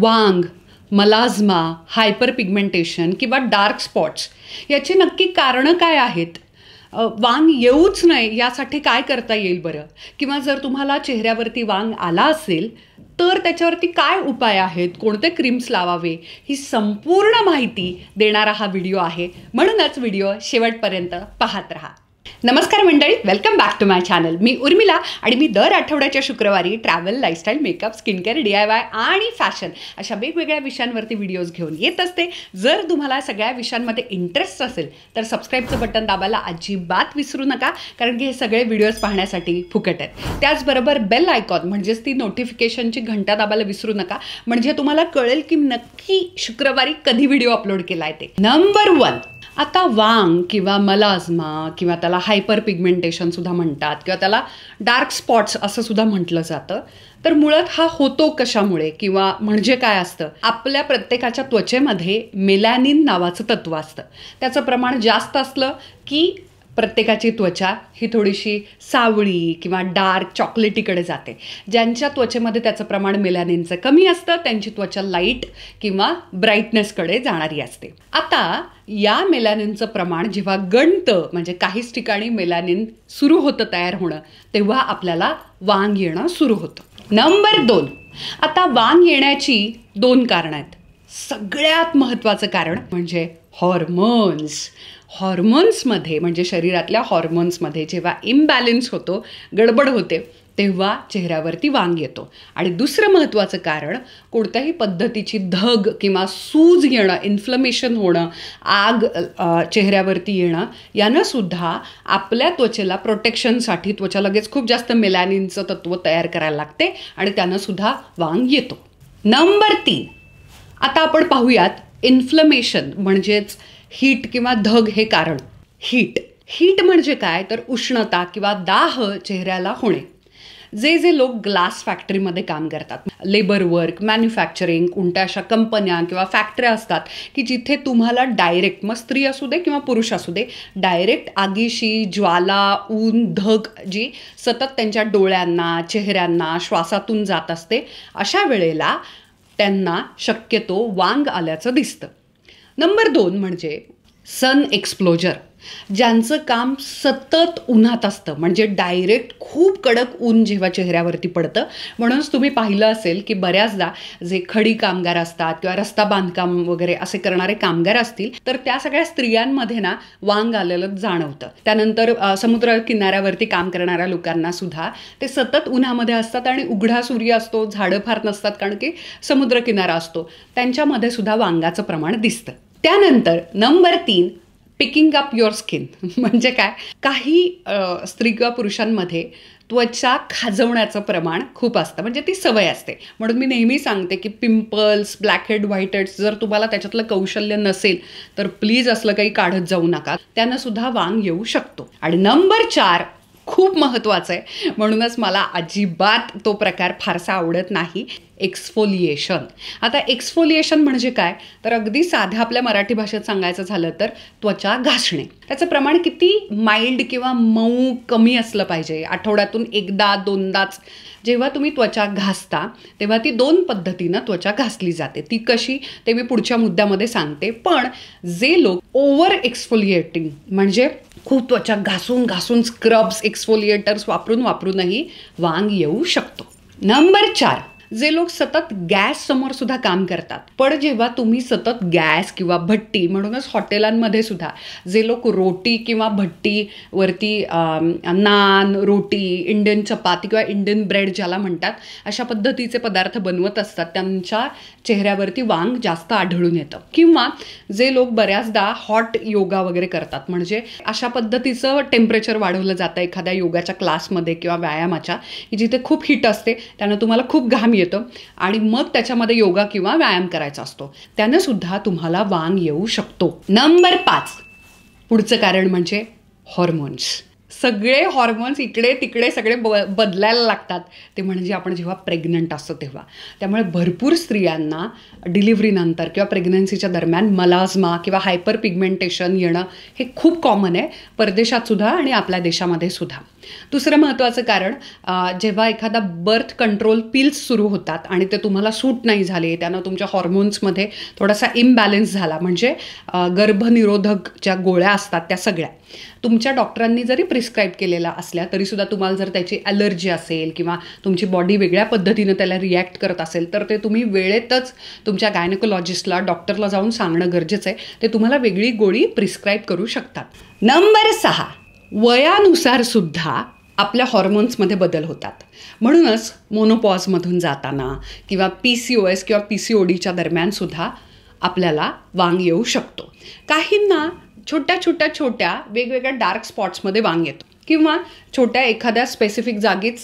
वांग melasma hyperpigmentation किंवा dark spots याची नक्की कारणं काय आहेत वांग येऊच नाही यासाठी काय करता येईल बरं किंवा जर तुम्हाला चेहऱ्यावरती वांग आला असेल तर त्याच्यावरती काय उपाय आहेत कोणते क्रीम्स लावावे ही संपूर्ण माहिती देणारा हा व्हिडिओ आहे म्हणूनच व्हिडिओ शेवटपर्यंत पाहत राहा नमस्कार मंडळी welcome back to my channel मी उर्मिला आणि मी दर आठवड्याच्या शुक्रवारी travel lifestyle makeup skin care D I Y आणि फॅशन अशा वेगवेगळ्या विषयांवरती व्हिडिओज घेऊन येत असते जर तुम्हाला सगळ्या विषयांमध्ये इंटरेस्ट असेल तर सबस्क्राईबचं बटन दाबायला अजिबात विसरू नका कारण की हे सगळे व्हिडिओज पाहण्यासाठी फुकट आहेत त्याचबरोबर बेल आयकॉन म्हणजेच ती नोटिफिकेशनची घंटा दाबायला विसरू नका म्हणजे तुम्हाला कळेल की नक्की शुक्रवारी कधी व्हिडिओ अपलोड केला आहे ते नंबर वन आता वांग किंवा मलाजमा किंवा त्याला हायपर पिगमेंटेशन सुद्धा म्हणतात किंवा त्याला डार्क स्पॉट्स असं सुद्धा म्हटलं जातं तर मुळात हा होतो कशामुळे किंवा म्हणजे काय असतं आपल्या प्रत्येकाच्या त्वचेमध्ये मेलॅनिन नावाचं तत्व असतं त्याचं प्रमाण जास्त असलं की प्रत्येकाची त्वचा ही थोडीशी सावळी किंवा डार्क चॉकलेटीकडे जाते ज्यांच्या त्वचेमध्ये त्याचं प्रमाण मेलानिनचं कमी असतं त्यांची त्वचा लाईट किंवा ब्राईटनेसकडे जाणारी असते आता या मेलानिनचं प्रमाण जेव्हा गणतं म्हणजे काहीच ठिकाणी मेलानिन सुरू होतं तयार होणं तेव्हा आपल्याला वांग येणं सुरू होतं नंबर दोन आता वांग येण्याची दोन कारणं आहेत सगळ्यात महत्त्वाचं कारण म्हणजे हॉर्मोन्स हॉर्मोन्समध्ये म्हणजे शरीरातल्या हॉर्मोन्समध्ये जेव्हा इम्बॅलेन्स होतो गडबड होते तेव्हा चेहऱ्यावरती वांग येतो आणि दुसरं महत्त्वाचं कारण कोणत्याही पद्धतीची धग किंवा सूज येणं इन्फ्लमेशन होणं आग चेहऱ्यावरती येणं यानं सुद्धा आपल्या त्वचेला प्रोटेक्शनसाठी त्वचा लगेच खूप जास्त मेलॅनिनचं तत्त्व तयार करायला लागते आणि त्यानं सुद्धा वांग येतो नंबर तीन आता आपण पाहूयात इन्फ्लमेशन म्हणजेच हीट किंवा धग हे कारण हीट हीट म्हणजे काय तर उष्णता किंवा दाह चेहऱ्याला होणे जे जे लोक ग्लास फॅक्टरीमध्ये काम करतात लेबर वर्क मॅन्युफॅक्चरिंग कोणत्या अशा कंपन्या किंवा फॅक्टऱ्या असतात की जिथे तुम्हाला डायरेक्ट मग स्त्री असू दे किंवा पुरुष असू दे डायरेक्ट आगीशी ज्वाला ऊन धग जी सतत त्यांच्या डोळ्यांना चेहऱ्यांना श्वासातून जात असते अशा वेळेला त्यांना शक्यतो वांग आल्याचं दिसतं नंबर दोन म्हणजे सन एक्सप्लोजर ज्यांचं काम सतत उन्हात असतं म्हणजे डायरेक्ट खूप कडक ऊन जेव्हा चेहऱ्यावरती पडतं म्हणूनच तुम्ही पाहिलं असेल की बऱ्याचदा जे खडी कामगार असतात किंवा रस्ता बांधकाम वगैरे असे करणारे कामगार असतील तर त्या सगळ्या स्त्रियांमध्ये ना वांग आलेलं जाणवतं त्यानंतर समुद्र किनाऱ्यावरती काम करणाऱ्या लोकांना सुद्धा ते सतत उन्हामध्ये असतात आणि उघडा सूर्य असतो झाडं फार नसतात कारण की समुद्रकिनारा असतो त्यांच्यामध्ये सुद्धा वांगाचं प्रमाण दिसतं त्यानंतर नंबर तीन पिकिंग अप युअर स्किन म्हणजे काय काही स्त्री किंवा पुरुषांमध्ये त्वचा खाजवण्याचं प्रमाण खूप असतं म्हणजे ती सवय असते म्हणून मी नेहमी सांगते की पिंपल्स ब्लॅकहेड व्हाईटहेड्स जर तुम्हाला त्याच्यातलं कौशल्य नसेल तर प्लीज असलं काही काढत जाऊ नका त्यानं सुद्धा वांग येऊ शकतो आणि नंबर चार खूप महत्त्वाचं आहे म्हणूनच मला अजिबात तो प्रकार फारसा आवडत नाही एक्सफोलिएशन आता एक्सफोलिएशन म्हणजे काय तर अगदी साध्या आपल्या मराठी भाषेत सांगायचं झालं तर त्वचा घासणे त्याचं प्रमाण किती माइल्ड किंवा मऊ कमी असलं पाहिजे आठवड्यातून एकदा दोनदाच जेव्हा तुम्ही त्वचा घासता तेव्हा ती दोन पद्धतीनं त्वचा घासली जाते ती कशी ते मी पुढच्या मुद्द्यामध्ये सांगते पण जे लोक ओव्हर एक्सफोलिएटिंग म्हणजे खूप त्वचा घासून घासून स्क्रब्स एक्सफोलिएटर्स वापरून वापरूनही वांग येऊ शकतो नंबर चार जे लोक सतत गॅस समोर सुद्धा काम करतात पण जेव्हा तुम्ही सतत गॅस किंवा भट्टी म्हणूनच हॉटेलांमध्ये सुद्धा जे लोक रोटी किंवा भट्टी वरती नान रोटी इंडियन चपाती किंवा इंडियन ब्रेड ज्याला म्हणतात अशा पद्धतीचे पदार्थ बनवत असतात त्यांच्या चेहऱ्यावरती वांग जास्त आढळून येतं किंवा जे लोक बऱ्याचदा हॉट योगा वगैरे करतात म्हणजे अशा पद्धतीचं टेम्परेचर वाढवलं जातं एखाद्या योगाच्या क्लासमध्ये किंवा व्यायामाच्या जिथे खूप हिट असते त्यानं तुम्हाला खूप घाम येतं आणि मग त्याच्यामध्ये योगा किंवा व्यायाम करायचा असतो त्यानं सुद्धा तुम्हाला वांग येऊ शकतो नंबर पाच पुढचं कारण म्हणजे हॉर्मोन्स सगळे हॉर्मोन्स इकडे तिकडे सगळे ब बदलायला लागतात ते म्हणजे आपण जेव्हा प्रेग्नंट असतो तेव्हा त्यामुळे भरपूर स्त्रियांना डिलिव्हरीनंतर किंवा प्रेग्नन्सीच्या दरम्यान मलाजमा किंवा हायपर पिगमेंटेशन येणं हे खूप कॉमन आहे परदेशातसुद्धा आणि आपल्या देशामध्ये सुद्धा दुसरं महत्त्वाचं कारण जेव्हा एखादा बर्थ कंट्रोल पिल्स सुरू होतात आणि ते तुम्हाला सूट नाही झाले त्यानं तुमच्या हॉर्मोन्समध्ये थोडासा इम्बॅलेन्स झाला म्हणजे गर्भनिरोधक ज्या गोळ्या असतात त्या सगळ्या तुमच्या डॉक्टरांनी जरी प्रिस प्रिस्क्राईब केलेला असल्या तरीसुद्धा तुम्हाला जर त्याची ॲलर्जी असेल किंवा तुमची बॉडी वेगळ्या पद्धतीनं त्याला रिॲक्ट करत असेल तर ते तुम्ही वेळेतच तुमच्या गायनकोलॉजिस्टला डॉक्टरला जाऊन सांगणं गरजेचं आहे ते तुम्हाला वेगळी गोळी प्रिस्क्राईब करू शकतात नंबर सहा वयानुसार सुद्धा आपल्या हॉर्मोन्समध्ये बदल होतात म्हणूनच मोनोपॉजमधून जाताना किंवा पी सी ओ एस किंवा पी सी ओ डीच्या दरम्यानसुद्धा आपल्याला वांग येऊ शकतो काहींना छोट्या छोट्या छोट्या वेगवेगळ्या डार्क स्पॉट्समध्ये वांग येतो किंवा छोट्या एखाद्या स्पेसिफिक जागीच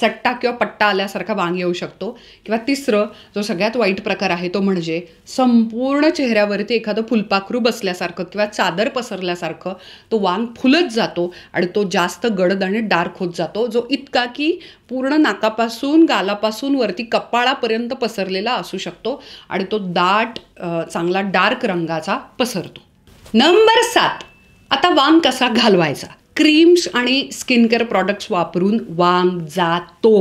चट्टा किंवा पट्टा आल्यासारखा वांग येऊ शकतो किंवा तिसरं जो सगळ्यात वाईट प्रकार आहे तो म्हणजे संपूर्ण चेहऱ्यावरती एखादं फुलपाखरू बसल्यासारखं किंवा चादर पसरल्यासारखं तो वांग फुलत जातो आणि तो जास्त गडद आणि डार्क होत जातो जो इतका की पूर्ण नाकापासून गालापासून वरती कपाळापर्यंत पसरलेला असू शकतो आणि तो दाट चांगला डार्क रंगाचा पसरतो नंबर सात आता वांग कसा घालवायचा क्रीम्स आणि स्किन केअर प्रॉडक्ट्स वापरून वांग जातो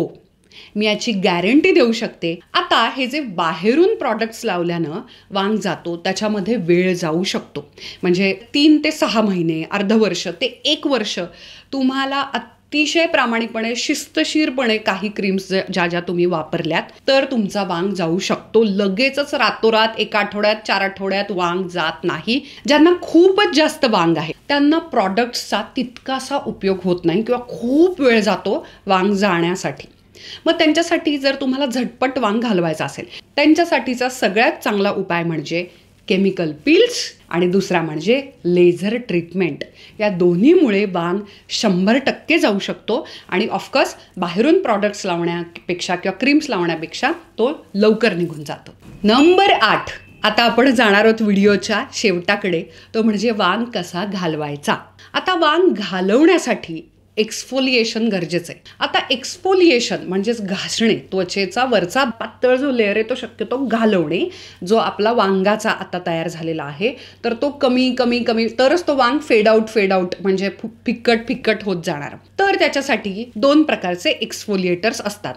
मी याची गॅरंटी देऊ शकते आता हे जे बाहेरून प्रॉडक्ट्स लावल्यानं वांग जातो त्याच्यामध्ये वेळ जाऊ शकतो म्हणजे तीन ते सहा महिने अर्ध ते एक वर्ष तुम्हाला अतिशय प्रामाणिकपणे शिस्तशीरपणे काही क्रीम्स ज्या ज्या तुम्ही वापरल्यात तर तुमचा वांग जाऊ शकतो लगेचच रातोरात एका आठवड्यात चार आठवड्यात वांग जात नाही ज्यांना खूपच जास्त वांग आहे त्यांना प्रॉडक्ट्सचा तितकासा उपयोग होत नाही किंवा खूप वेळ जातो वांग जाण्यासाठी मग त्यांच्यासाठी जर तुम्हाला झटपट वांग घालवायचा असेल त्यांच्यासाठीचा सगळ्यात चांगला उपाय म्हणजे केमिकल पिल्स आणि दुसरा म्हणजे लेझर ट्रीटमेंट या दोन्हीमुळे बाण शंभर टक्के जाऊ शकतो आणि ऑफकोर्स बाहेरून प्रॉडक्ट्स लावण्यापेक्षा किंवा क्रीम्स लावण्यापेक्षा तो लवकर निघून जातो नंबर आठ आता आपण जाणार आहोत व्हिडिओच्या शेवटाकडे तो म्हणजे वांग कसा घालवायचा आता वांग घालवण्यासाठी एक्सफोलिएशन गरजेचं आहे आता एक्सफोलिएशन म्हणजेच घासणे त्वचेचा वरचा पातळ जो लेअर आहे तो शक्यतो घालवणे जो आपला वांगाचा आता तयार झालेला आहे तर तो कमी कमी कमी तरच तो वांग फेड आउट फेड आउट म्हणजे फिक्कट फिक्कट होत जाणार तर त्याच्यासाठी दोन प्रकारचे एक्सफोलिएटर्स असतात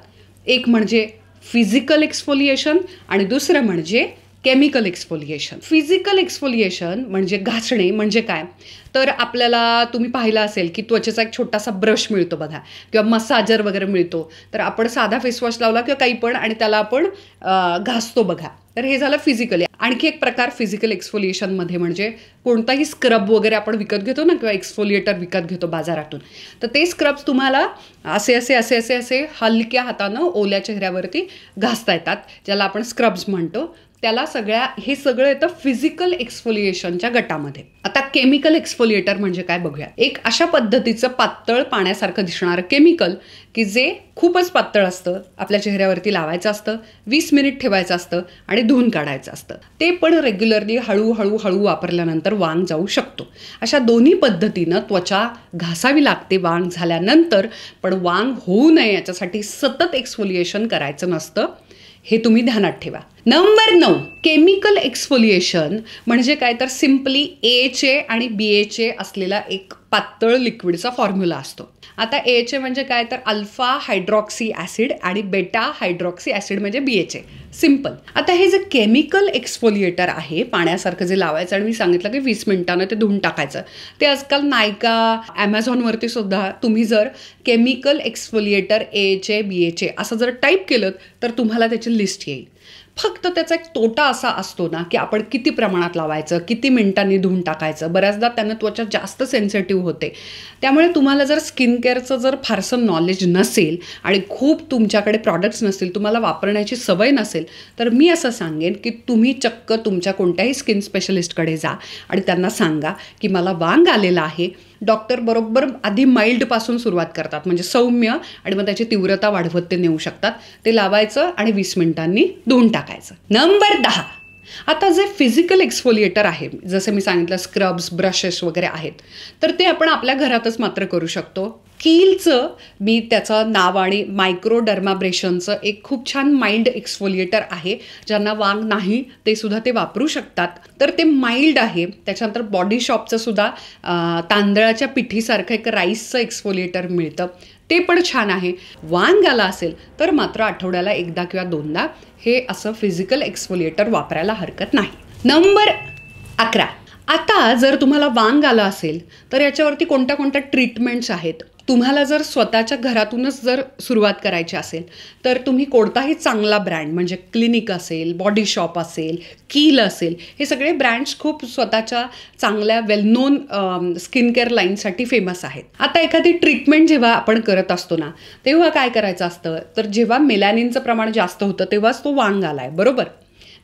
एक म्हणजे फिजिकल एक्सफोलिएशन आणि दुसरं म्हणजे केमिकल एक्सफोलिएशन फिजिकल एक्सफोलिएशन म्हणजे घासणे म्हणजे काय तर आपल्याला तुम्ही पाहिलं असेल की त्वचेचा एक छोटासा ब्रश मिळतो बघा किंवा मसाजर वगैरे मिळतो तर आपण साधा फेसवॉश लावला किंवा काही पण आणि त्याला आपण घासतो बघा तर हे झालं फिजिकली आणखी एक प्रकार फिजिकल एक्सफोलिएशन मध्ये म्हणजे कोणताही स्क्रब वगैरे आपण विकत घेतो ना किंवा एक्सफोलिएटर विकत घेतो बाजारातून तर ते स्क्रब्स तुम्हाला असे असे असे असे असे हलक्या हातानं ओल्या चेहऱ्यावरती घासता येतात ज्याला आपण स्क्रब्स म्हणतो त्याला सगळ्या हे सगळं येतं फिजिकल एक्सफोलिएशनच्या गटामध्ये आता केमिकल एक्सफोलिएटर म्हणजे काय बघूया एक अशा पद्धतीचं पातळ पाण्यासारखं दिसणारं केमिकल की जे खूपच पातळ असतं आपल्या चेहऱ्यावरती लावायचं असतं वीस मिनिट ठेवायचं असतं आणि धुवून काढायचं असतं ते पण रेग्युलरली हळूहळू हळू वापरल्यानंतर वांग जाऊ शकतो अशा दोन्ही पद्धतीनं त्वचा घासावी लागते वांग झाल्यानंतर पण वांग होऊ नये याच्यासाठी सतत एक्सफोलिएशन करायचं नसतं हे तुम्ही ध्यानात ठेवा नंबर नऊ केमिकल एक्सफोलिएशन म्हणजे काय तर सिम्पली एचे आणि बी एचे असलेला एक पातळ लिक्विडचा फॉर्म्युला असतो आता एचे म्हणजे काय तर अल्फा हायड्रॉक्सी ॲसिड आणि बेटा हायड्रॉक्सी ॲसिड म्हणजे बी एचे सिम्पल आता हे जे केमिकल एक्सफोलिएटर आहे पाण्यासारखं जे लावायचं आणि मी सांगितलं की वीस मिनिटांना ते धुवून टाकायचं ते आजकाल नायका ॲमेझॉनवरती सुद्धा तुम्ही जर केमिकल एक्सफोलिएटर एचे बी एचे असं जर टाईप केलं तर तुम्हाला त्याची लिस्ट येईल फक्त त्याचा एक तोटा असा असतो ना की आपण किती प्रमाणात लावायचं किती मिनिटांनी धुवून टाकायचं बऱ्याचदा त्यांना त्वचा जास्त सेन्सिटिव्ह होते त्यामुळे तुम्हाला जर स्किन केअरचं जर फारसं नॉलेज नसेल आणि खूप तुमच्याकडे प्रॉडक्ट्स नसतील तुम्हाला वापरण्याची सवय नसेल तर मी असं सांगेन की तुम्ही चक्क तुमच्या कोणत्याही स्किन स्पेशलिस्टकडे जा आणि त्यांना सांगा की मला वांग आलेला आहे डॉक्टर बरोबर आधी माइल्डपासून सुरुवात करतात म्हणजे सौम्य आणि मग त्याची तीव्रता वाढवत ते नेऊ शकतात ते लावायचं आणि वीस मिनिटांनी धुवून टाकायचं टाकायचं नंबर दहा आता जे फिजिकल एक्सफोलिएटर आहे जसं मी सांगितलं स्क्रब्स ब्रशेस वगैरे आहेत तर ते आपण आपल्या घरातच मात्र करू शकतो कीलचं मी त्याचं नाव आणि मायक्रोडर्माब्रेशनचं एक खूप छान माइल्ड एक्सफोलिएटर आहे ज्यांना वांग नाही ते सुद्धा ते वापरू शकतात तर ते माइल्ड आहे त्याच्यानंतर बॉडी शॉपचं सुद्धा तांदळाच्या पिठीसारखं एक राईसचं एक्सफोलिएटर मिळतं ते पण छान आहे वांग आला असेल तर मात्र आठवड्याला एकदा किंवा दोनदा हे असं फिजिकल एक्सफोलिएटर वापरायला हरकत नाही नंबर अकरा आता जर तुम्हाला वांग आला असेल तर याच्यावरती कोणत्या कोणत्या ट्रीटमेंट्स आहेत तुम्हाला जर स्वतःच्या घरातूनच जर सुरुवात करायची असेल तर तुम्ही कोणताही चांगला ब्रँड म्हणजे क्लिनिक असेल बॉडी शॉप असेल कील असेल हे सगळे ब्रँड्स खूप स्वतःच्या चांगल्या वेल नोन स्किन केअर लाईनसाठी फेमस आहेत आता एखादी ट्रीटमेंट जेव्हा आपण करत असतो ना तेव्हा काय करायचं असतं तर जेव्हा मेलॅनिनचं प्रमाण जास्त होतं तेव्हाच तो वांग आलाय बरोबर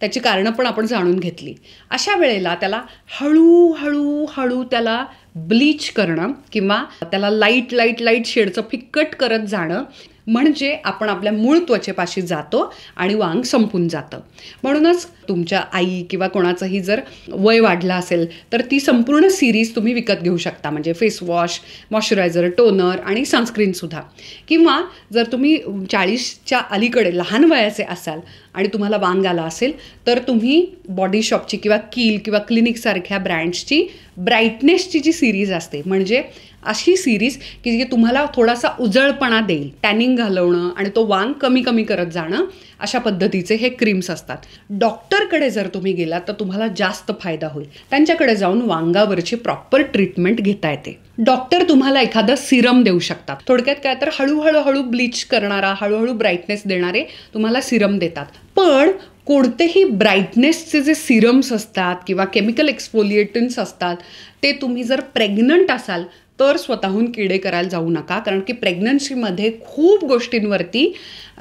त्याची कारणं पण आपण जाणून घेतली अशा वेळेला त्याला हळूहळू हळू त्याला ब्लीच करणं किंवा त्याला लाईट लाईट लाईट शेडचं फिक्कट करत जाणं म्हणजे आपण आपल्या मूळ त्वचेपाशी जातो आणि वांग संपून जातं म्हणूनच तुमच्या आई किंवा कोणाचंही जर वय वाढलं असेल तर ती संपूर्ण सिरीज तुम्ही विकत घेऊ शकता म्हणजे फेसवॉश मॉइश्चरायझर टोनर आणि सनस्क्रीनसुद्धा किंवा जर तुम्ही चाळीसच्या अलीकडे लहान वयाचे असाल आणि तुम्हाला वांग आला असेल तर तुम्ही बॉडी शॉपची किंवा कील किंवा क्लिनिकसारख्या ब्रँड्सची ब्राईटनेसची जी सिरीज असते म्हणजे अशी सिरीज की जी तुम्हाला थोडासा उजळपणा देईल टॅनिंग घालवणं आणि तो वांग कमी कमी करत जाणं अशा पद्धतीचे हे क्रीम्स असतात डॉक्टरकडे जर तुम्ही गेलात तर तुम्हाला जास्त फायदा होईल त्यांच्याकडे जाऊन वांगावरची प्रॉपर ट्रीटमेंट घेता येते डॉक्टर तुम्हाला एखादं सिरम देऊ शकतात थोडक्यात काय तर हळूहळू हळू ब्लीच करणारा हळूहळू ब्राईटनेस देणारे तुम्हाला सिरम देतात पण कोणतेही ब्राईटनेसचे जे सिरम्स असतात किंवा केमिकल एक्सपोलिएटन्स असतात ते तुम्ही जर प्रेग्नंट असाल तर स्वतःहून किडे करायला जाऊ नका कारण की प्रेग्नन्सीमध्ये खूप गोष्टींवरती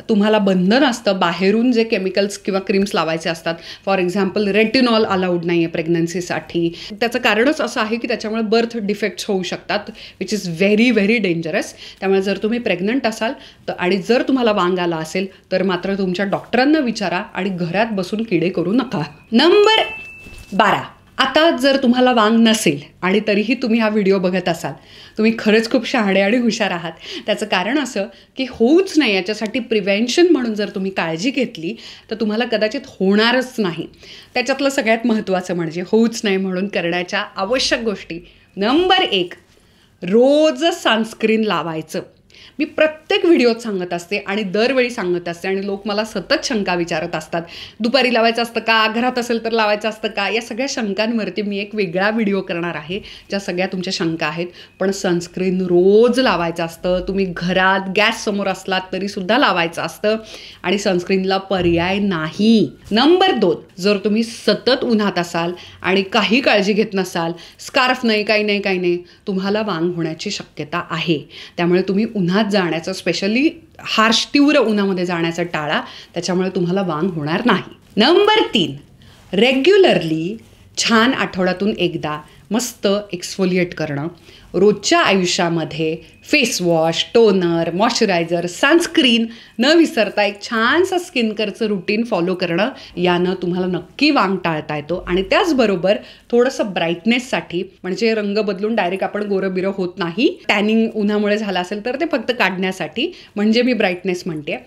तुम्हाला बंधन असतं बाहेरून जे केमिकल्स किंवा क्रीम्स लावायचे असतात फॉर एक्झाम्पल रेटिनॉल अलाउड नाही आहे प्रेग्नन्सीसाठी त्याचं कारणच असं आहे की त्याच्यामुळे बर्थ डिफेक्ट्स होऊ शकतात which is very very dangerous त्यामुळे जर तुम्ही प्रेग्नंट असाल तर आणि जर तुम्हाला वांग आला असेल तर मात्र तुमच्या डॉक्टरांना विचारा आणि घरात बसून किडे करू नका नंबर बारा आता जर तुम्हाला वांग नसेल आणि तरीही तुम्ही हा व्हिडिओ बघत असाल तुम्ही खरंच खूप शहाडे आणि हुशार आहात त्याचं कारण असं की होऊच नाही याच्यासाठी प्रिव्हेंशन म्हणून जर तुम्ही काळजी घेतली तर तुम्हाला कदाचित होणारच नाही त्याच्यातलं सगळ्यात महत्त्वाचं म्हणजे होऊच नाही म्हणून करण्याच्या आवश्यक गोष्टी नंबर एक रोज सनस्क्रीन लावायचं मी प्रत्येक व्हिडिओत सांगत असते आणि दरवेळी सांगत असते आणि लोक मला सतत शंका विचारत असतात दुपारी लावायचं असतं का घरात असेल तर लावायचं असतं का या सगळ्या शंकांवरती मी एक वेगळा व्हिडिओ करणार आहे ज्या सगळ्या तुमच्या शंका आहेत पण सनस्क्रीन रोज लावायचं असतं तुम्ही घरात गॅस समोर असलात तरीसुद्धा लावायचं असतं आणि सनस्क्रीनला पर्याय नाही नंबर दोन जर तुम्ही सतत उन्हात असाल आणि काही काळजी घेत नसाल स्कार्फ नाही काही नाही काही नाही तुम्हाला वांग होण्याची शक्यता आहे त्यामुळे तुम्ही उन्हात जाण्याचं स्पेशली हार्श तीव्र उन्हामध्ये जाण्याचं टाळा त्याच्यामुळे तुम्हाला वांग होणार नाही नंबर तीन रेग्युलरली छान आठवड्यातून एकदा मस्त एक्सफोलिएट करणं रोजच्या आयुष्यामध्ये फेसवॉश टोनर मॉइश्चरायझर सनस्क्रीन न विसरता एक छानसं स्किनकरचं रुटीन फॉलो करणं यानं तुम्हाला नक्की वांग टाळता येतो आणि त्याचबरोबर थोडंसं ब्राईटनेससाठी म्हणजे रंग बदलून डायरेक्ट आपण गोरंबिरं होत नाही टॅनिंग उन्हामुळे झालं असेल तर ते फक्त काढण्यासाठी म्हणजे मी ब्राईटनेस म्हणते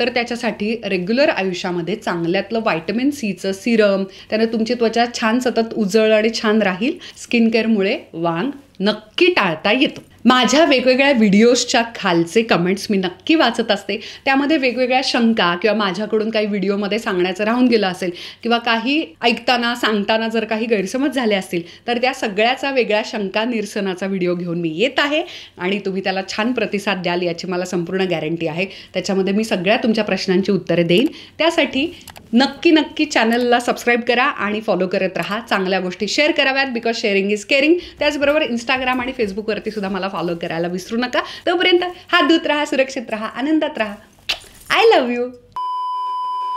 तर त्याच्यासाठी रेग्युलर आयुष्यामध्ये चांगल्यातलं व्हायटमिन सीचं सिरम त्यानं तुमची त्वचा छान सतत उजळ आणि छान राहील स्किन केअरमुळे वांग नक्की टाळता येतो माझ्या वेगवेगळ्या व्हिडिओजच्या खालचे कमेंट्स मी नक्की वाचत असते त्यामध्ये वेगवेगळ्या शंका किंवा माझ्याकडून काही व्हिडिओमध्ये सांगण्याचं राहून गेलं असेल किंवा काही ऐकताना सांगताना जर काही गैरसमज झाले असतील तर त्या सगळ्याचा वेगळ्या शंका निरसनाचा व्हिडिओ घेऊन मी येत आहे आणि तुम्ही त्याला छान प्रतिसाद द्याल याची मला संपूर्ण गॅरंटी आहे त्याच्यामध्ये मी सगळ्या तुमच्या प्रश्नांची उत्तरे देईन त्यासाठी नक्की नक्की चॅनलला सबस्क्राईब करा आणि फॉलो करत राहा चांगल्या गोष्टी शेअर कराव्यात बिकॉज शेअरिंग इज केअरिंग त्याचबरोबर इंस्टाग्राम आणि फेसबुकवरती सुद्धा मला फॉलो करायला विसरू नका तोपर्यंत हा धुत राहा सुरक्षित राहा आनंदात राहा आय लव्ह यू